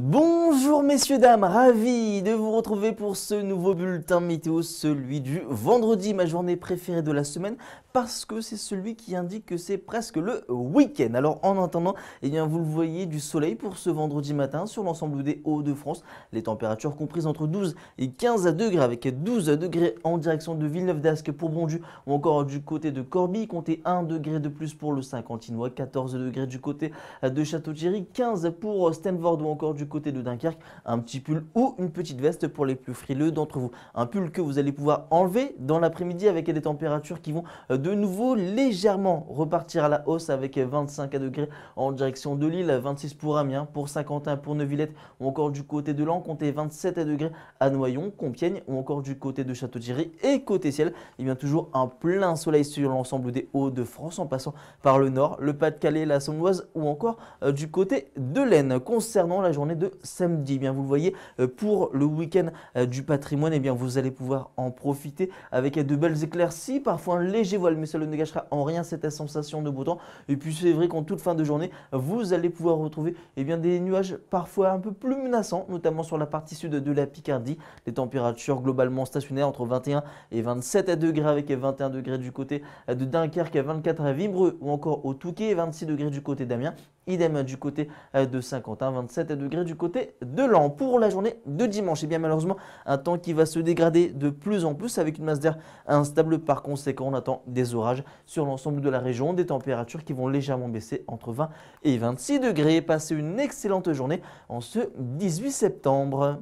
Bonjour messieurs, dames, ravi de vous retrouver pour ce nouveau bulletin météo, celui du vendredi, ma journée préférée de la semaine, parce que c'est celui qui indique que c'est presque le week-end. Alors en attendant, et eh bien, vous le voyez, du soleil pour ce vendredi matin sur l'ensemble des Hauts-de-France, les températures comprises entre 12 et 15 degrés, avec 12 degrés en direction de Villeneuve-d'Ascq pour Bondu, ou encore du côté de Corbie, comptez 1 degré de plus pour le Saint-Quentinois, 14 degrés du côté de Château-Thierry, 15 pour Stanford ou encore du côté de Dunkerque, un petit pull ou une petite veste pour les plus frileux d'entre vous. Un pull que vous allez pouvoir enlever dans l'après-midi avec des températures qui vont euh, de nouveau légèrement repartir à la hausse avec 25 euh, degrés en direction de Lille, 26 pour Amiens, pour Saint-Quentin, pour Neuvillette ou encore du côté de Lan, comptez 27 degrés à Noyon, Compiègne ou encore du côté de Château-Thierry et côté ciel, il eh y vient toujours un plein soleil sur l'ensemble des Hauts-de-France en passant par le nord, le Pas-de-Calais, la somme ou encore euh, du côté de l'Aisne. Concernant la journée de samedi. Eh bien, vous le voyez, euh, pour le week-end euh, du patrimoine, eh bien, vous allez pouvoir en profiter avec euh, de belles éclaircies, parfois un léger voile, mais cela ne gâchera en rien cette sensation de beau temps. Et puis c'est vrai qu'en toute fin de journée, vous allez pouvoir retrouver eh bien, des nuages parfois un peu plus menaçants, notamment sur la partie sud de la Picardie. Les températures globalement stationnaires entre 21 et 27 degrés, avec 21 degrés du côté de Dunkerque, 24 à Vibreux ou encore au Touquet, 26 degrés du côté d'Amiens. Idem du côté de Saint-Quentin, 27 degrés du côté de l'an pour la journée de dimanche. Et bien malheureusement, un temps qui va se dégrader de plus en plus avec une masse d'air instable. Par conséquent, on attend des orages sur l'ensemble de la région, des températures qui vont légèrement baisser entre 20 et 26 degrés. Passez une excellente journée en ce 18 septembre.